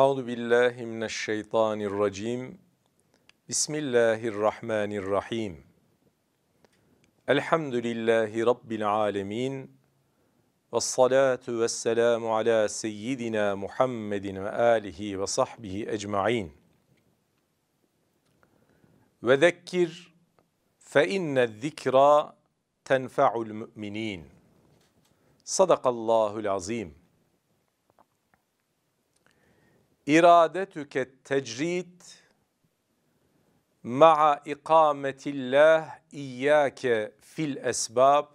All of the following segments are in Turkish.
أعوذ بالله من الشيطان الرجيم بسم الله الرحمن الرحيم الحمد لله رب العالمين والصلاة والسلام على سيدنا محمد وآله وصحبه أجمعين وذكر فإن الذكرى تنفع المؤمنين صدق الله العظيم إرادتك التجريد مع إقامة الله إياك في الأسباب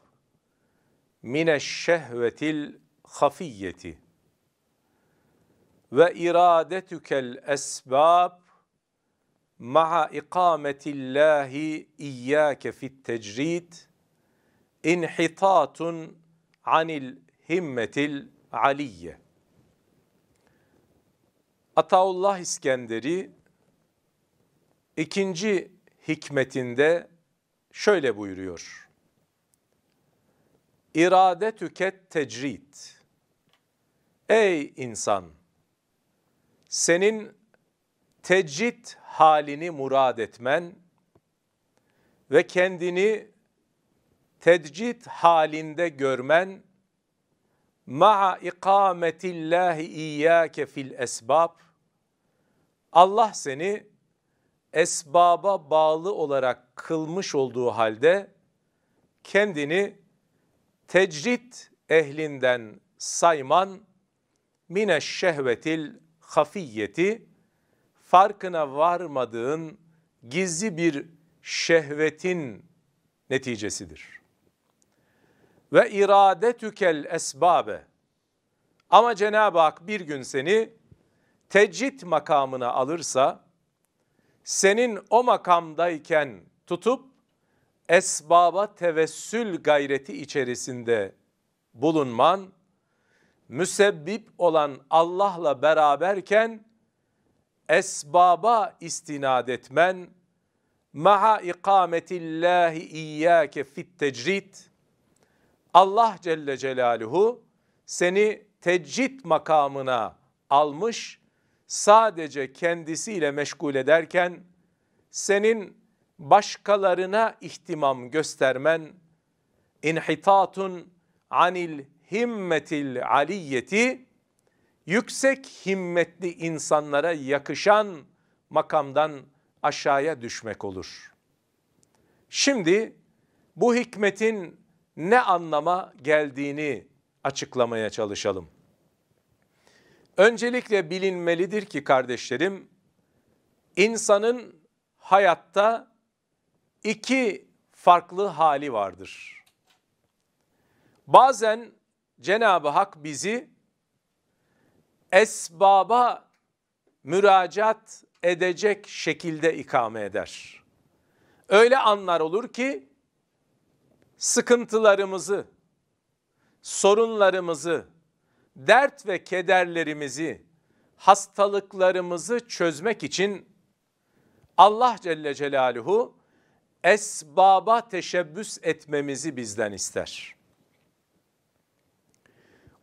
من الشهوة الخفية وإرادتك الأسباب مع إقامة الله إياك في التجريد انحطاط عن الهمة العليه Ataullah İskenderi ikinci hikmetinde şöyle buyuruyor. İrade tüket tecrit. Ey insan! Senin tecrit halini murad etmen ve kendini tecrit halinde görmen ma'a ikametillahi iyyake fil esbab Allah seni esbaba bağlı olarak kılmış olduğu halde kendini tecrit ehlinden sayman mine şehvetil hafiyeti farkına varmadığın gizli bir şehvetin neticesidir.'' ve irade tükel esbabe. Ama Cenab-ı Hak bir gün seni tecit makamına alırsa senin o makamdayken tutup esbaba tevessül gayreti içerisinde bulunman müsebbip olan Allah'la beraberken esbaba istinad etmen ma'a ikametillahi iyyake fit tecrit Allah Celle Celaluhu seni teccit makamına almış, sadece kendisiyle meşgul ederken senin başkalarına ihtimam göstermen inhitatun anil himmetil aliyeti yüksek himmetli insanlara yakışan makamdan aşağıya düşmek olur. Şimdi bu hikmetin ne anlama geldiğini açıklamaya çalışalım. Öncelikle bilinmelidir ki kardeşlerim, insanın hayatta iki farklı hali vardır. Bazen Cenab-ı Hak bizi esbaba müracaat edecek şekilde ikame eder. Öyle anlar olur ki sıkıntılarımızı, sorunlarımızı, dert ve kederlerimizi, hastalıklarımızı çözmek için Allah Celle Celaluhu esbaba teşebbüs etmemizi bizden ister.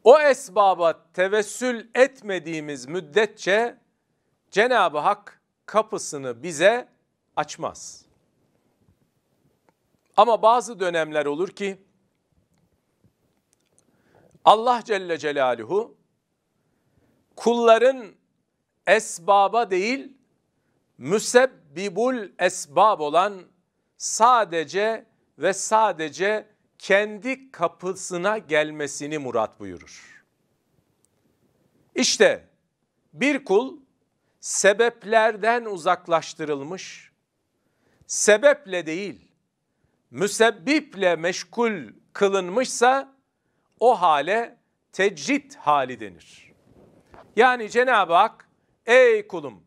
O esbaba tevessül etmediğimiz müddetçe Cenab-ı Hak kapısını bize açmaz.'' Ama bazı dönemler olur ki Allah Celle Celaluhu kulların esbaba değil müsebbibul esbab olan sadece ve sadece kendi kapısına gelmesini murat buyurur. İşte bir kul sebeplerden uzaklaştırılmış, sebeple değil, müsebbiple meşgul kılınmışsa o hale tecrit hali denir. Yani Cenab-ı Hak ey kulum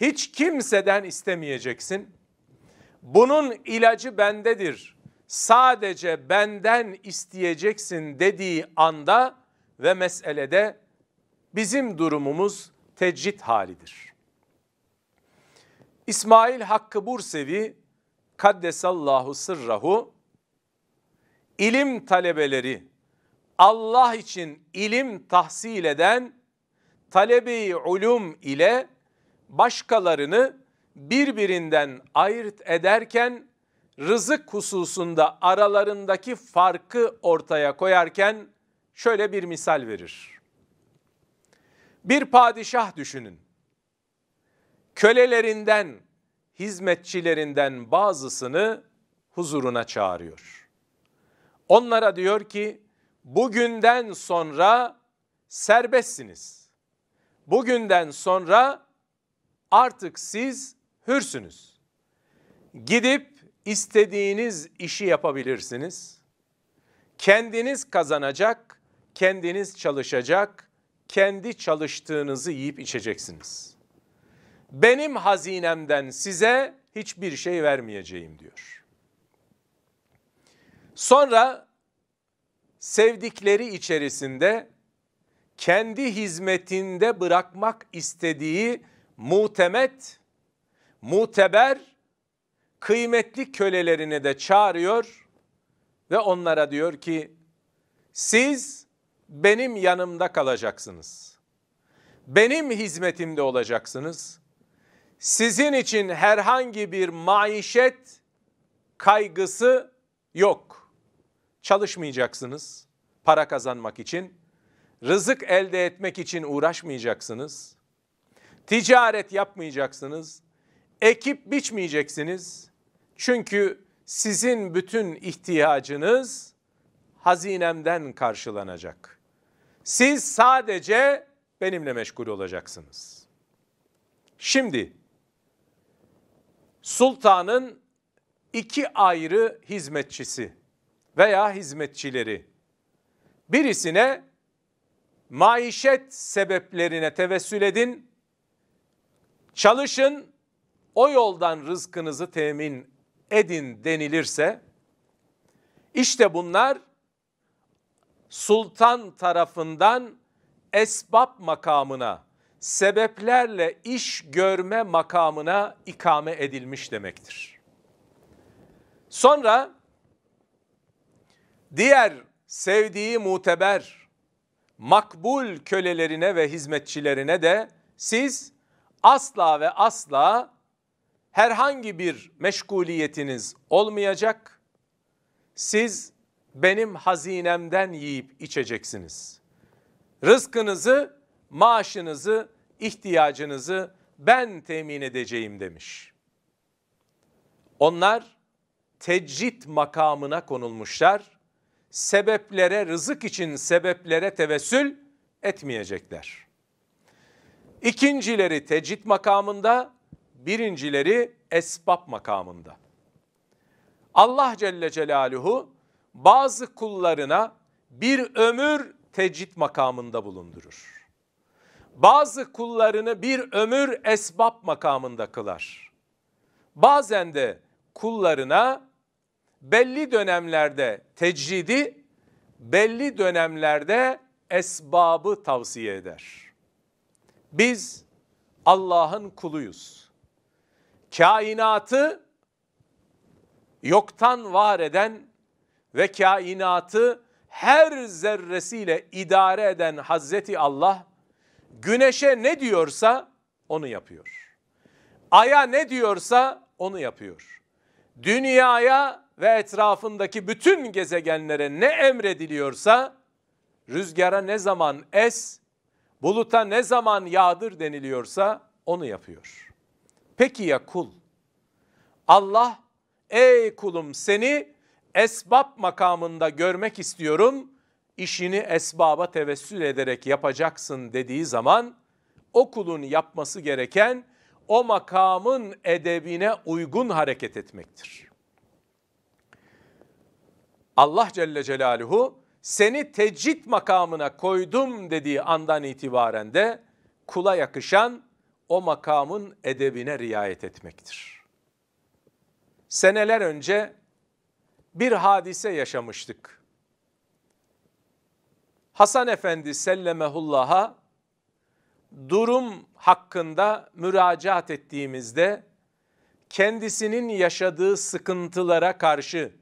hiç kimseden istemeyeceksin. Bunun ilacı bendedir. Sadece benden isteyeceksin dediği anda ve meselede bizim durumumuz tecrit halidir. İsmail Hakkı Bursevi kaddesallahu sırrahu ilim talebeleri Allah için ilim tahsil eden talebeyi ulum ile başkalarını birbirinden ayırt ederken rızık hususunda aralarındaki farkı ortaya koyarken şöyle bir misal verir. Bir padişah düşünün. Kölelerinden hizmetçilerinden bazısını huzuruna çağırıyor. Onlara diyor ki bugünden sonra serbestsiniz. Bugünden sonra artık siz hürsünüz. Gidip istediğiniz işi yapabilirsiniz. Kendiniz kazanacak, kendiniz çalışacak, kendi çalıştığınızı yiyip içeceksiniz benim hazinemden size hiçbir şey vermeyeceğim diyor. Sonra sevdikleri içerisinde kendi hizmetinde bırakmak istediği mutemet, muteber, kıymetli kölelerini de çağırıyor ve onlara diyor ki siz benim yanımda kalacaksınız. Benim hizmetimde olacaksınız sizin için herhangi bir maişet kaygısı yok. Çalışmayacaksınız para kazanmak için. Rızık elde etmek için uğraşmayacaksınız. Ticaret yapmayacaksınız. Ekip biçmeyeceksiniz. Çünkü sizin bütün ihtiyacınız hazinemden karşılanacak. Siz sadece benimle meşgul olacaksınız. Şimdi sultanın iki ayrı hizmetçisi veya hizmetçileri. Birisine maişet sebeplerine tevessül edin, çalışın, o yoldan rızkınızı temin edin denilirse, işte bunlar sultan tarafından esbab makamına sebeplerle iş görme makamına ikame edilmiş demektir. Sonra diğer sevdiği muteber, makbul kölelerine ve hizmetçilerine de siz asla ve asla herhangi bir meşguliyetiniz olmayacak. Siz benim hazinemden yiyip içeceksiniz. Rızkınızı, maaşınızı ihtiyacınızı ben temin edeceğim demiş. Onlar tecrit makamına konulmuşlar. Sebeplere, rızık için sebeplere tevessül etmeyecekler. İkincileri tecrit makamında, birincileri esbab makamında. Allah Celle Celaluhu bazı kullarına bir ömür tecrit makamında bulundurur bazı kullarını bir ömür esbab makamında kılar. Bazen de kullarına belli dönemlerde tecridi, belli dönemlerde esbabı tavsiye eder. Biz Allah'ın kuluyuz. Kainatı yoktan var eden ve kainatı her zerresiyle idare eden Hazreti Allah Güneşe ne diyorsa onu yapıyor. Aya ne diyorsa onu yapıyor. Dünyaya ve etrafındaki bütün gezegenlere ne emrediliyorsa rüzgara ne zaman es, buluta ne zaman yağdır deniliyorsa onu yapıyor. Peki ya kul? Allah ey kulum seni esbab makamında görmek istiyorum.'' işini esbaba tevessül ederek yapacaksın dediği zaman o kulun yapması gereken o makamın edebine uygun hareket etmektir. Allah Celle Celaluhu seni tecit makamına koydum dediği andan itibaren de kula yakışan o makamın edebine riayet etmektir. Seneler önce bir hadise yaşamıştık. Hasan Efendi sellemehullah'a durum hakkında müracaat ettiğimizde kendisinin yaşadığı sıkıntılara karşı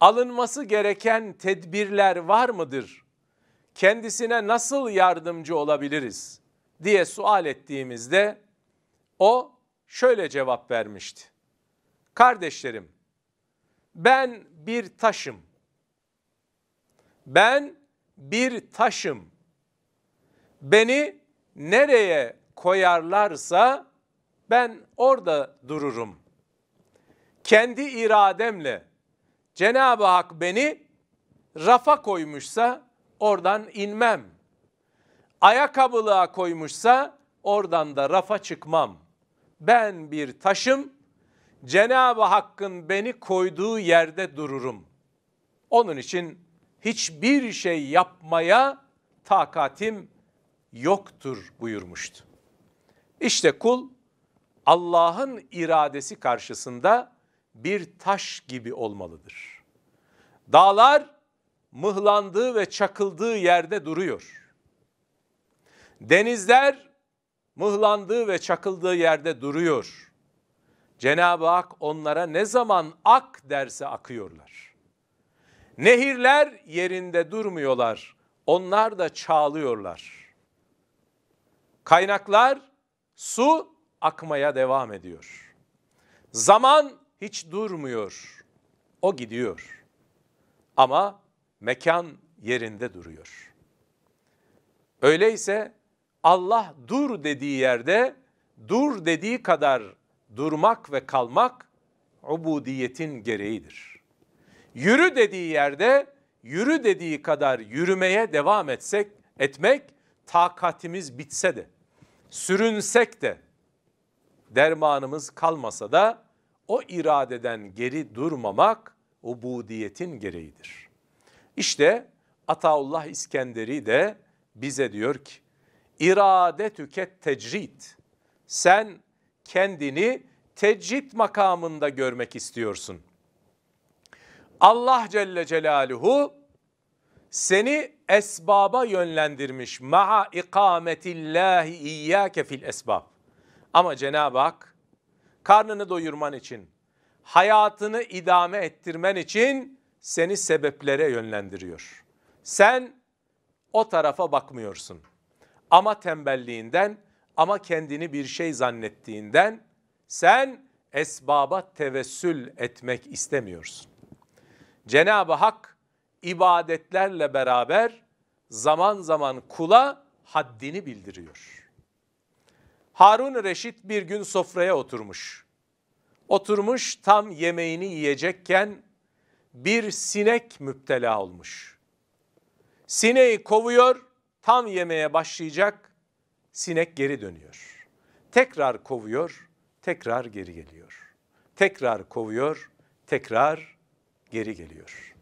alınması gereken tedbirler var mıdır? Kendisine nasıl yardımcı olabiliriz diye sual ettiğimizde o şöyle cevap vermişti. Kardeşlerim ben bir taşım. Ben bir taşım. Beni nereye koyarlarsa ben orada dururum. Kendi irademle Cenab-ı Hak beni rafa koymuşsa oradan inmem. Ayakkabılığa koymuşsa oradan da rafa çıkmam. Ben bir taşım. Cenab-ı Hakk'ın beni koyduğu yerde dururum. Onun için hiçbir şey yapmaya takatim yoktur buyurmuştu. İşte kul Allah'ın iradesi karşısında bir taş gibi olmalıdır. Dağlar mıhlandığı ve çakıldığı yerde duruyor. Denizler mıhlandığı ve çakıldığı yerde duruyor. Cenab-ı Hak onlara ne zaman ak derse akıyorlar. Nehirler yerinde durmuyorlar. Onlar da çağlıyorlar. Kaynaklar, su akmaya devam ediyor. Zaman hiç durmuyor. O gidiyor. Ama mekan yerinde duruyor. Öyleyse Allah dur dediği yerde dur dediği kadar durmak ve kalmak ubudiyetin gereğidir. Yürü dediği yerde yürü dediği kadar yürümeye devam etsek etmek takatimiz bitse de sürünsek de dermanımız kalmasa da o iradeden geri durmamak ubudiyetin gereğidir. İşte Ataullah İskenderi de bize diyor ki irade tüket tecrit. Sen kendini tecrit makamında görmek istiyorsun. Allah Celle Celaluhu seni esbaba yönlendirmiş. Ma'a ikametillahi iyyâke fil esbab. Ama Cenab-ı Hak karnını doyurman için, hayatını idame ettirmen için seni sebeplere yönlendiriyor. Sen o tarafa bakmıyorsun. Ama tembelliğinden, ama kendini bir şey zannettiğinden sen esbaba tevessül etmek istemiyorsun. Cenab-ı Hak ibadetlerle beraber zaman zaman kula haddini bildiriyor. Harun Reşit bir gün sofraya oturmuş. Oturmuş tam yemeğini yiyecekken bir sinek müptela olmuş. Sineği kovuyor, tam yemeğe başlayacak, sinek geri dönüyor. Tekrar kovuyor, tekrar geri geliyor. Tekrar kovuyor, tekrar geri geliyor.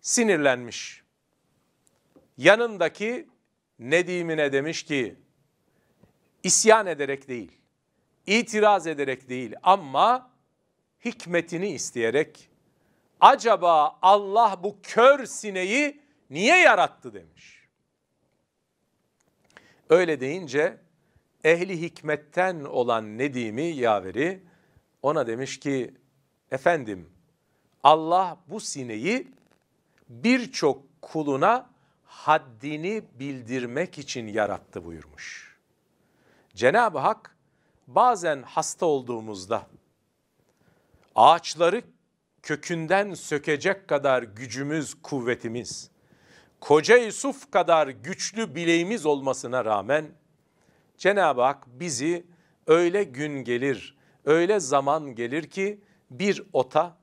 Sinirlenmiş. Yanındaki Nedim'ine demiş ki isyan ederek değil, itiraz ederek değil ama hikmetini isteyerek acaba Allah bu kör sineği niye yarattı demiş. Öyle deyince ehli hikmetten olan Nedim'i yaveri ona demiş ki efendim Allah bu sineyi birçok kuluna haddini bildirmek için yarattı buyurmuş. Cenab-ı Hak bazen hasta olduğumuzda ağaçları kökünden sökecek kadar gücümüz, kuvvetimiz, koca Yusuf kadar güçlü bileğimiz olmasına rağmen Cenab-ı Hak bizi öyle gün gelir, öyle zaman gelir ki bir ota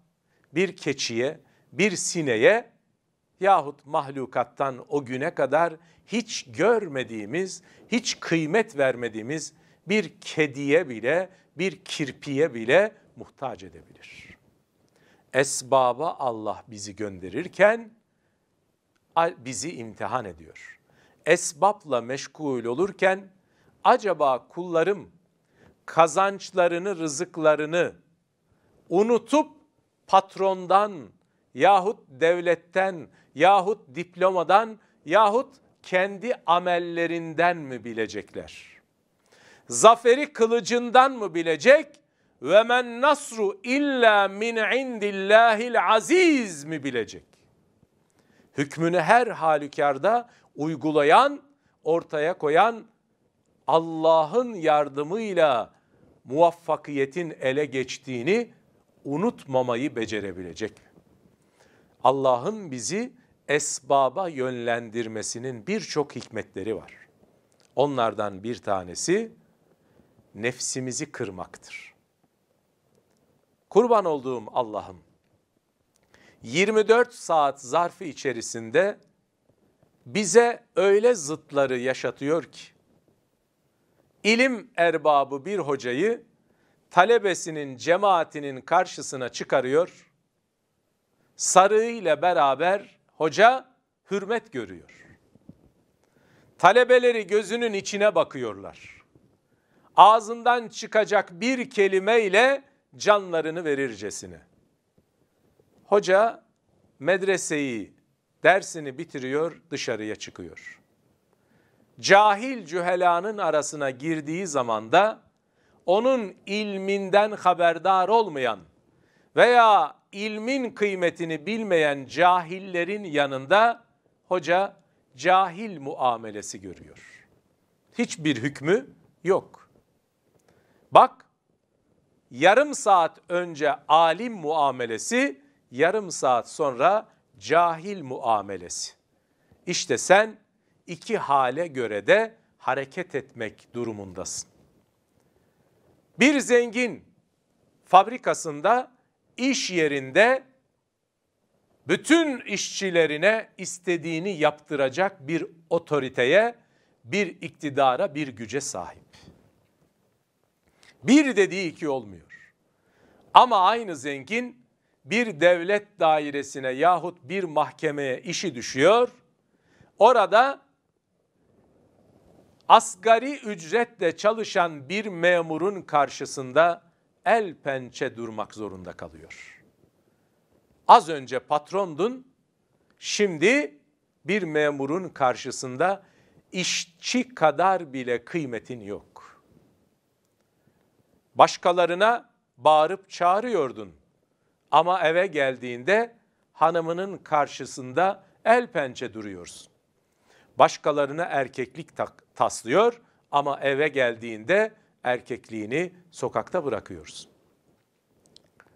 bir keçiye, bir sineye yahut mahlukattan o güne kadar hiç görmediğimiz, hiç kıymet vermediğimiz bir kediye bile, bir kirpiye bile muhtaç edebilir. Esbaba Allah bizi gönderirken bizi imtihan ediyor. Esbapla meşgul olurken acaba kullarım kazançlarını, rızıklarını unutup patrondan yahut devletten yahut diplomadan yahut kendi amellerinden mi bilecekler? Zaferi kılıcından mı bilecek? Ve men nasru illa min indillahil aziz mi bilecek? Hükmünü her halükarda uygulayan, ortaya koyan Allah'ın yardımıyla muvaffakiyetin ele geçtiğini unutmamayı becerebilecek mi? Allah'ın bizi esbaba yönlendirmesinin birçok hikmetleri var. Onlardan bir tanesi nefsimizi kırmaktır. Kurban olduğum Allah'ım 24 saat zarfı içerisinde bize öyle zıtları yaşatıyor ki ilim erbabı bir hocayı talebesinin cemaatinin karşısına çıkarıyor. Sarığıyla beraber hoca hürmet görüyor. Talebeleri gözünün içine bakıyorlar. Ağzından çıkacak bir kelimeyle canlarını verircesine. Hoca medreseyi, dersini bitiriyor, dışarıya çıkıyor. Cahil cühelanın arasına girdiği zaman da onun ilminden haberdar olmayan veya ilmin kıymetini bilmeyen cahillerin yanında hoca cahil muamelesi görüyor. Hiçbir hükmü yok. Bak yarım saat önce alim muamelesi, yarım saat sonra cahil muamelesi. İşte sen iki hale göre de hareket etmek durumundasın. Bir zengin fabrikasında iş yerinde bütün işçilerine istediğini yaptıracak bir otoriteye, bir iktidara, bir güce sahip. Bir dediği iki olmuyor. Ama aynı zengin bir devlet dairesine yahut bir mahkemeye işi düşüyor. Orada asgari ücretle çalışan bir memurun karşısında el pençe durmak zorunda kalıyor. Az önce patrondun, şimdi bir memurun karşısında işçi kadar bile kıymetin yok. Başkalarına bağırıp çağırıyordun ama eve geldiğinde hanımının karşısında el pençe duruyorsun başkalarına erkeklik taslıyor ama eve geldiğinde erkekliğini sokakta bırakıyoruz.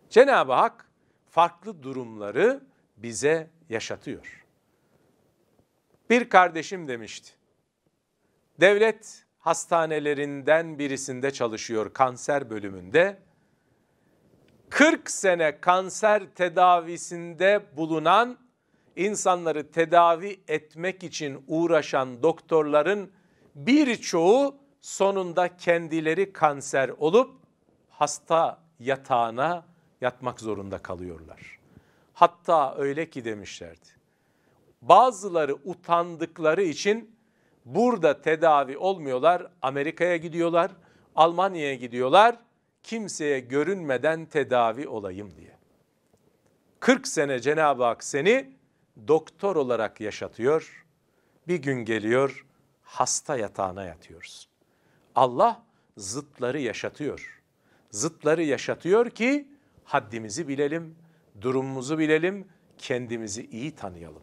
Cenab-ı Hak farklı durumları bize yaşatıyor. Bir kardeşim demişti. Devlet hastanelerinden birisinde çalışıyor kanser bölümünde. 40 sene kanser tedavisinde bulunan insanları tedavi etmek için uğraşan doktorların birçoğu sonunda kendileri kanser olup hasta yatağına yatmak zorunda kalıyorlar. Hatta öyle ki demişlerdi. Bazıları utandıkları için burada tedavi olmuyorlar. Amerika'ya gidiyorlar, Almanya'ya gidiyorlar. Kimseye görünmeden tedavi olayım diye. 40 sene Cenab-ı Hak seni doktor olarak yaşatıyor. Bir gün geliyor hasta yatağına yatıyoruz. Allah zıtları yaşatıyor. Zıtları yaşatıyor ki haddimizi bilelim, durumumuzu bilelim, kendimizi iyi tanıyalım.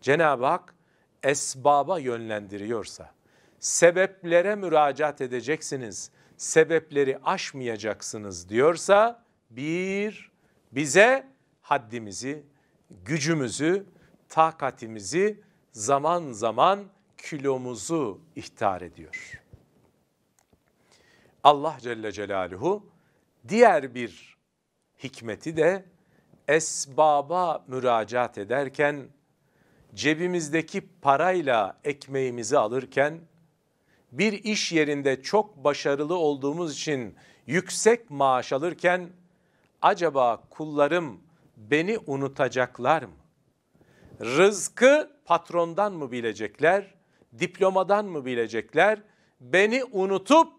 Cenab-ı Hak esbaba yönlendiriyorsa, sebeplere müracaat edeceksiniz, sebepleri aşmayacaksınız diyorsa, bir, bize haddimizi gücümüzü, takatimizi, zaman zaman kilomuzu ihtar ediyor. Allah Celle Celaluhu diğer bir hikmeti de esbaba müracaat ederken cebimizdeki parayla ekmeğimizi alırken bir iş yerinde çok başarılı olduğumuz için yüksek maaş alırken acaba kullarım beni unutacaklar mı? Rızkı patrondan mı bilecekler? Diplomadan mı bilecekler? Beni unutup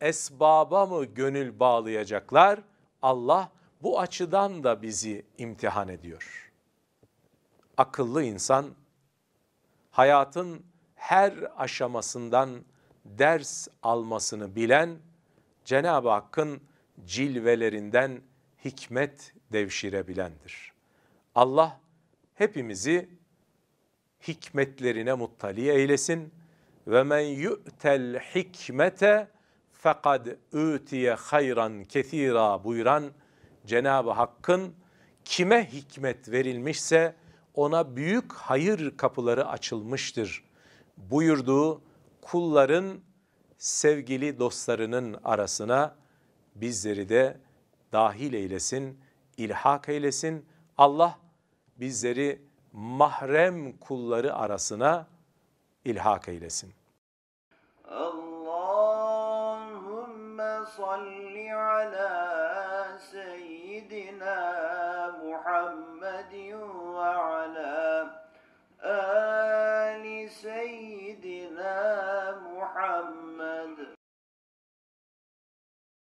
esbaba mı gönül bağlayacaklar? Allah bu açıdan da bizi imtihan ediyor. Akıllı insan hayatın her aşamasından ders almasını bilen Cenab-ı Hakk'ın cilvelerinden hikmet devşirebilendir. Allah hepimizi hikmetlerine muttali eylesin. Ve men yu'tel hikmete fekad ütiye hayran kethira buyuran Cenab-ı Hakk'ın kime hikmet verilmişse ona büyük hayır kapıları açılmıştır buyurduğu kulların sevgili dostlarının arasına bizleri de dahil eylesin.'' ilhak eylesin. Allah bizleri mahrem kulları arasına ilhak eylesin. Allahümme salli ala seyyidina Muhammedin ve ala